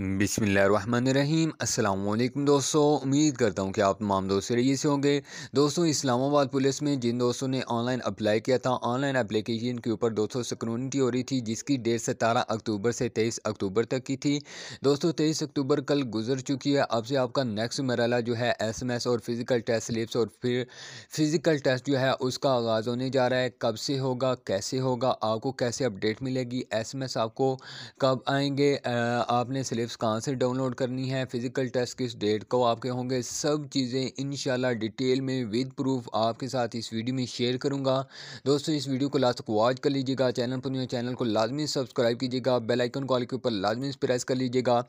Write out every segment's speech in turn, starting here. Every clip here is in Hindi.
बिसमीम अल्लाम दोस्तों उम्मीद करता हूँ कि आप तमाम दोस्त रही से होंगे दोस्तों इस्लामाबाद पुलिस में जिन दोस्तों ने ऑनलाइन अप्लाई किया था ऑनलाइन अप्लीकेशन के ऊपर दोस्तों स्क्रूनिटी हो रही थी जिसकी डेट सतारह अक्टूबर से तेईस अक्टूबर तक की थी दोस्तों तेईस अक्टूबर कल गुजर चुकी है अब से आपका नेक्स्ट मरला जो है एस एम एस और फिज़िकल टेस्ट स्लिप्स और फिर फिज़िकल टेस्ट जो है उसका आगाज़ होने जा रहा है कब से होगा कैसे होगा आपको कैसे अपडेट मिलेगी एस एम एस आपको कब आएँगे आपने स्लिप टेप्स कहाँ से डाउनलोड करनी है फ़िज़िकल टेस्ट किस डेट को आपके होंगे सब चीज़ें इन डिटेल में विद प्रूफ आपके साथ इस वीडियो में शेयर करूँगा दोस्तों इस वीडियो को लास्ट तक वॉच कर लीजिएगा चैनल पर चैनल को लाजमी सब्सक्राइब कीजिएगा बेलाइकन कॉल के ऊपर लाजमी प्रेस कर लीजिएगा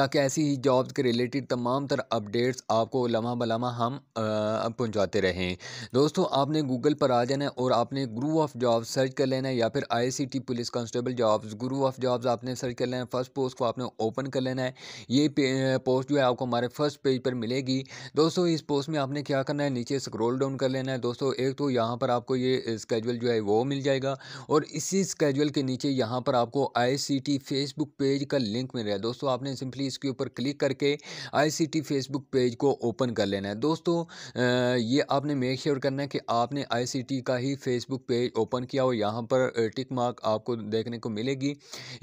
ताकि ऐसी ही जॉब के रिलेटेड तमाम तर अपडेट्स आपको लम्हा बलामा हम पहुँचाते रहें दोस्तों आपने गूगल पर आ जाना है और आपने ग्रू ऑफ जॉब सर्च कर लेना है या फिर आई police constable jobs group of jobs आपने सर्च कर लेना है फर्स्ट पोस्ट को आपने ओपन कर कर लेना है ये पोस्ट जो है आपको हमारे फर्स्ट पेज पर मिलेगी दोस्तों इस पोस्ट में आपने क्या करना है नीचे स्क्रोल डाउन कर लेना है दोस्तों एक तो यहाँ पर आपको ये स्केजुअल जो है वो मिल जाएगा और इसी स्केजुअल के नीचे यहाँ पर आपको आई फेसबुक पेज का लिंक मिल रहा है दोस्तों आपने सिंपली इसके ऊपर क्लिक करके आई फेसबुक पेज को ओपन कर लेना है दोस्तों ये आपने मेक श्योर करना है कि आपने आई का ही फेसबुक पेज ओपन किया हो यहाँ पर टिक मार्क आपको देखने को मिलेगी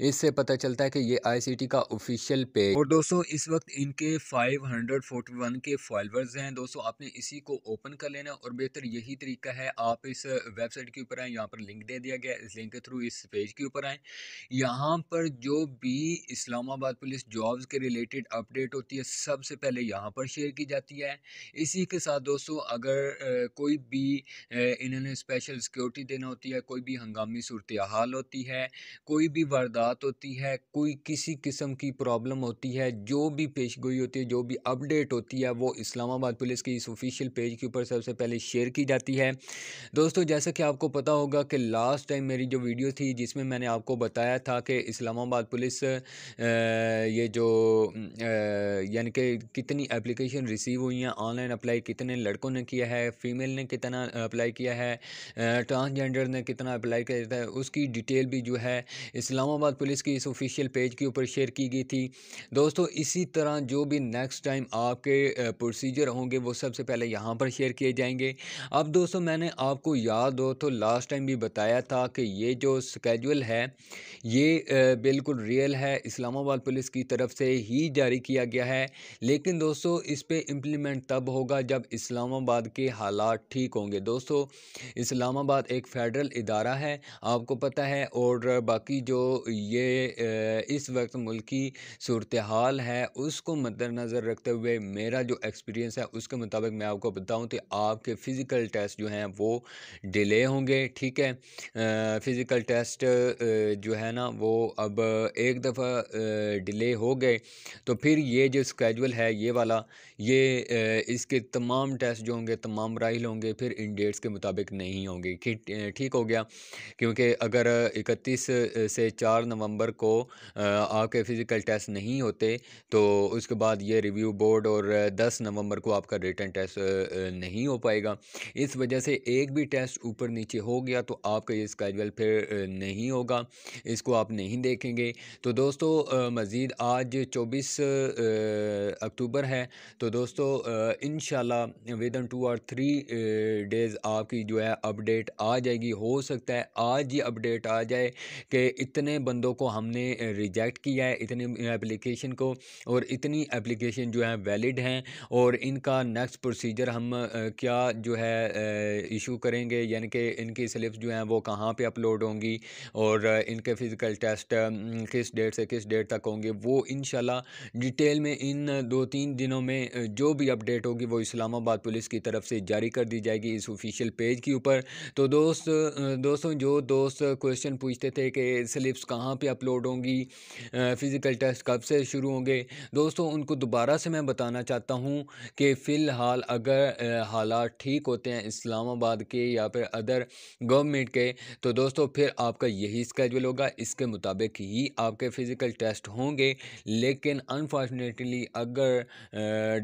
इससे पता चलता है कि ये आई का ऑफिशियल ऑफिशियल पेज और दोस्तों इस वक्त इनके 541 के फॉलोअर्स हैं दोस्तों आपने इसी को ओपन कर लेना और बेहतर यही तरीका है आप इस वेबसाइट के ऊपर आए यहाँ पर लिंक दे दिया गया इस लिंक के थ्रू इस पेज के ऊपर आएँ यहाँ पर जो भी इस्लामाबाद पुलिस जॉब्स के रिलेटेड अपडेट होती है सबसे पहले यहाँ पर शेयर की जाती है इसी के साथ दोस्तों अगर कोई भी इन्होंने स्पेशल सिक्योरिटी देना होती है कोई भी हंगामी सूरत हाल होती है कोई भी वारदात होती है कोई किसी किस्म की प्रॉब्लम प्रॉब्लम होती है जो भी पेश गोई होती है जो भी अपडेट होती है वो इस्लामाबाद पुलिस की इस ऑफिशियल पेज के ऊपर सबसे पहले शेयर की जाती है दोस्तों जैसा कि आपको पता होगा कि लास्ट टाइम मेरी जो वीडियो थी जिसमें मैंने आपको बताया था कि इस्लामाबाद पुलिस ये जो यानी कि कितनी एप्लीकेशन रिसीव हुई हैं ऑनलाइन अप्लाई कितने लड़कों ने किया है फ़ीमेल ने कितना अप्लाई किया है ट्रांसजेंडर ने कितना अप्लाई किया है उसकी डिटेल भी जो है इस्लामाबाद पुलिस की इस ऑफिशियल पेज के ऊपर शेयर की गई थी की दोस्तों इसी तरह जो भी नेक्स्ट टाइम आपके प्रोसीजर होंगे वो सबसे पहले यहाँ पर शेयर किए जाएंगे अब दोस्तों मैंने आपको याद हो तो लास्ट टाइम भी बताया था कि ये जो स्केजुअल है ये बिल्कुल रियल है इस्लामाबाद पुलिस की तरफ से ही जारी किया गया है लेकिन दोस्तों इस पर इम्प्लीमेंट तब होगा जब इस्लामाबाद के हालात ठीक होंगे दोस्तों इस्लामाबाद एक फेडरल इदारा है आपको पता है और बाकी जो ये इस वक्त मुल्की सूरत हाल है उसको मद्दनज़र रखते हुए मेरा जो एक्सपीरियंस है उसके मुताबिक मैं आपको बताऊँ कि आपके फ़िज़िकल टेस्ट जो हैं वो डिले होंगे ठीक है फ़िज़िकल टेस्ट जो है ना वो अब एक दफ़ा डिले हो गए तो फिर ये जो स्केजुअल है ये वाला ये इसके तमाम टेस्ट जो होंगे तमाम राहल होंगे फिर इन डेट्स के मुताबिक नहीं होंगे ठीक हो गया क्योंकि अगर इकतीस से चार नवंबर को आपके फ़िज़िकल टेस्ट टेस्ट नहीं होते तो उसके बाद ये रिव्यू बोर्ड और दस नवंबर को आपका रिटर्न टेस्ट नहीं हो पाएगा इस वजह से एक भी टेस्ट ऊपर नीचे हो गया तो आपका ये स्कैजल फिर नहीं होगा इसको आप नहीं देखेंगे तो दोस्तों मज़ीद आज चौबीस अक्टूबर है तो दोस्तों इन विद इन टू और थ्री डेज़ आपकी जो है अपडेट आ जाएगी हो सकता है आज ही अपडेट आ जाए कि इतने बंदों को हमने रिजेक्ट किया है इतने एप्लीकेशन को और इतनी एप्लीकेशन जो है वैलिड हैं और इनका नेक्स्ट प्रोसीजर हम क्या जो है इशू करेंगे यानी कि इनकी स्लिप्स जो हैं वो कहाँ पे अपलोड होंगी और इनके फ़िज़िकल टेस्ट किस डेट से किस डेट तक होंगे वो इन डिटेल में इन दो तीन दिनों में जो भी अपडेट होगी वो इस्लामाबाद पुलिस की तरफ से जारी कर दी जाएगी इस ऑफिशियल पेज के ऊपर तो दोस्त दोस्तों जो दोस्त क्वेश्चन पूछते थे कि स्लिप्स कहाँ पर अपलोड होंगी फ़िज़िकल टेस्ट टेस्ट कब से शुरू होंगे दोस्तों उनको दोबारा से मैं बताना चाहता हूँ कि फ़िलहाल अगर हालात ठीक होते हैं इस्लामाबाद के या फिर अदर गवर्नमेंट के तो दोस्तों फिर आपका यही स्केजुअल होगा इसके मुताबिक ही आपके फ़िज़िकल टेस्ट होंगे लेकिन अनफॉर्चुनेटली अगर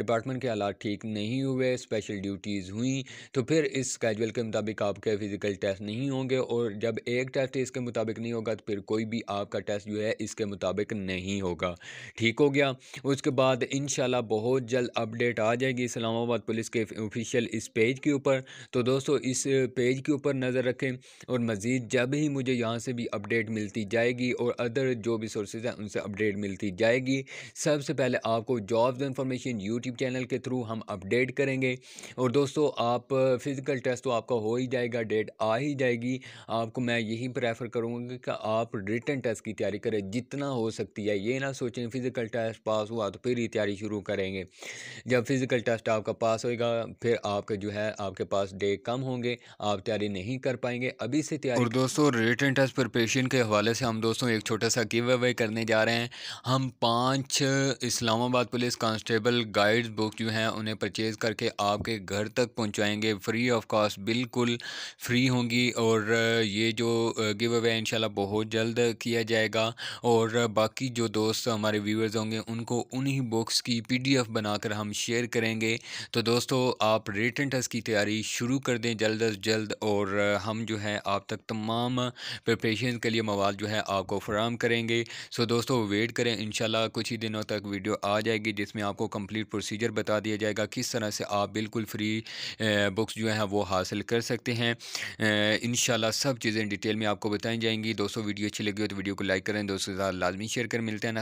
डिपार्टमेंट के हालात ठीक नहीं हुए स्पेशल ड्यूटीज़ हुई तो फिर इस स्केजुअल के मुताबिक आपके फ़िज़िकल टेस्ट नहीं होंगे और जब एक टेस्ट इसके मुताबिक नहीं होगा तो फिर कोई भी आपका टेस्ट जो है इसके मुताबिक नहीं होगा होगा ठीक हो गया उसके बाद इन बहुत जल्द अपडेट आ जाएगी इस्लामाबाद पुलिस के ऑफिशियल इस पेज के ऊपर तो दोस्तों इस पेज के ऊपर नज़र रखें और मज़ीद जब ही मुझे यहाँ से भी अपडेट मिलती जाएगी और अदर जो भी सोर्सेज हैं उनसे अपडेट मिलती जाएगी सबसे पहले आपको जॉब इंफॉर्मेशन यूट्यूब चैनल के थ्रू हम अपडेट करेंगे और दोस्तों आप फिज़िकल टेस्ट तो आपका हो ही जाएगा डेट आ ही जाएगी आपको मैं यही प्रेफर करूँगा कि आप रिटर्न टेस्ट की तैयारी करें जितना हो सकती है ये ना ना सोचें फ़िज़िकल टेस्ट पास हुआ तो फिर ही तैयारी शुरू करेंगे जब फ़िज़िकल टेस्ट आपका पास होएगा फिर आपके जो है आपके पास डे कम होंगे आप तैयारी नहीं कर पाएंगे अभी से तैयारी और दोस्तों रिटर्न टेस्ट प्रिपरेशन के हवाले से हम दोस्तों एक छोटा सा गिव अवे करने जा रहे हैं हम पाँच Islamabad police constable guides book जो हैं उन्हें परचेज़ करके आपके घर तक पहुँचाएँगे फ्री ऑफ कॉस्ट बिल्कुल फ्री होंगी और ये जो गिव अवे इंशाल्लाह बहुत जल्द किया जाएगा और बाकी जो दोस्त दोस्तों हमारे व्यूअर्स होंगे उनको उन्हीं बुक्स की पीडीएफ बनाकर हम शेयर करेंगे तो दोस्तों आप रिटर्न टेस्ट की तैयारी शुरू कर दें जल्द अज जल्द और हम जो है आप तक तमाम प्रिपरेशन के लिए मवाद जो है आपको फराम करेंगे सो दोस्तों वेट करें इन कुछ ही दिनों तक वीडियो आ जाएगी जिसमें आपको कम्प्लीट प्रोसीजर बता दिया जाएगा किस तरह से आप बिल्कुल फ्री बुक्स जो है वो हासिल कर सकते हैं इन सब चीज़ें डिटेल में आपको बताई जाएंगी दोस्तों वीडियो अच्छी लगी हो तो वीडियो को लाइक करें दोस्तों के साथ लाजमी शेयर कर मिलते हैं